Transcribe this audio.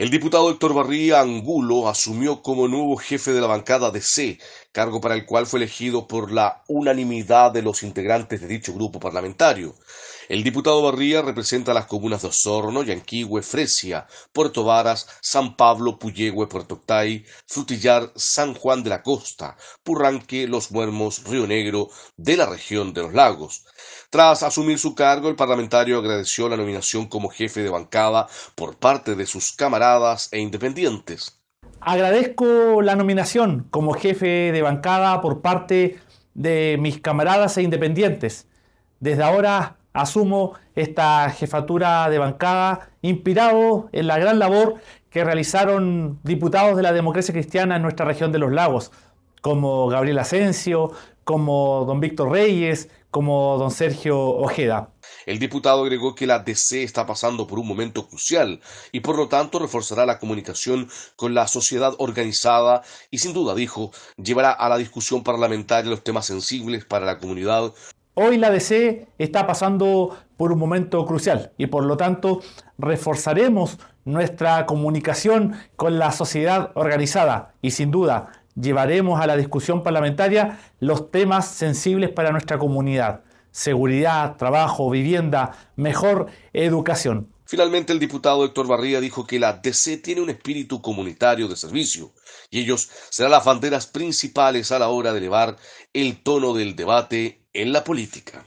El diputado Héctor Barría Angulo asumió como nuevo jefe de la bancada de C cargo para el cual fue elegido por la unanimidad de los integrantes de dicho grupo parlamentario. El diputado Barría representa las comunas de Osorno, Yanquihue, Fresia, Puerto Varas, San Pablo, Puyehue, Puerto Octay, Frutillar, San Juan de la Costa, Purranque, Los Muermos, Río Negro, de la región de los lagos. Tras asumir su cargo, el parlamentario agradeció la nominación como jefe de bancada por parte de sus camaradas e independientes. Agradezco la nominación como jefe de bancada por parte de mis camaradas e independientes. Desde ahora asumo esta jefatura de bancada inspirado en la gran labor que realizaron diputados de la democracia cristiana en nuestra región de los lagos, como Gabriel Asensio, como don Víctor Reyes, como don Sergio Ojeda. El diputado agregó que la DC está pasando por un momento crucial y por lo tanto reforzará la comunicación con la sociedad organizada y sin duda, dijo, llevará a la discusión parlamentaria los temas sensibles para la comunidad. Hoy la DC está pasando por un momento crucial y por lo tanto reforzaremos nuestra comunicación con la sociedad organizada y sin duda llevaremos a la discusión parlamentaria los temas sensibles para nuestra comunidad seguridad, trabajo, vivienda, mejor educación. Finalmente, el diputado Héctor Barría dijo que la DC tiene un espíritu comunitario de servicio y ellos serán las banderas principales a la hora de elevar el tono del debate en la política.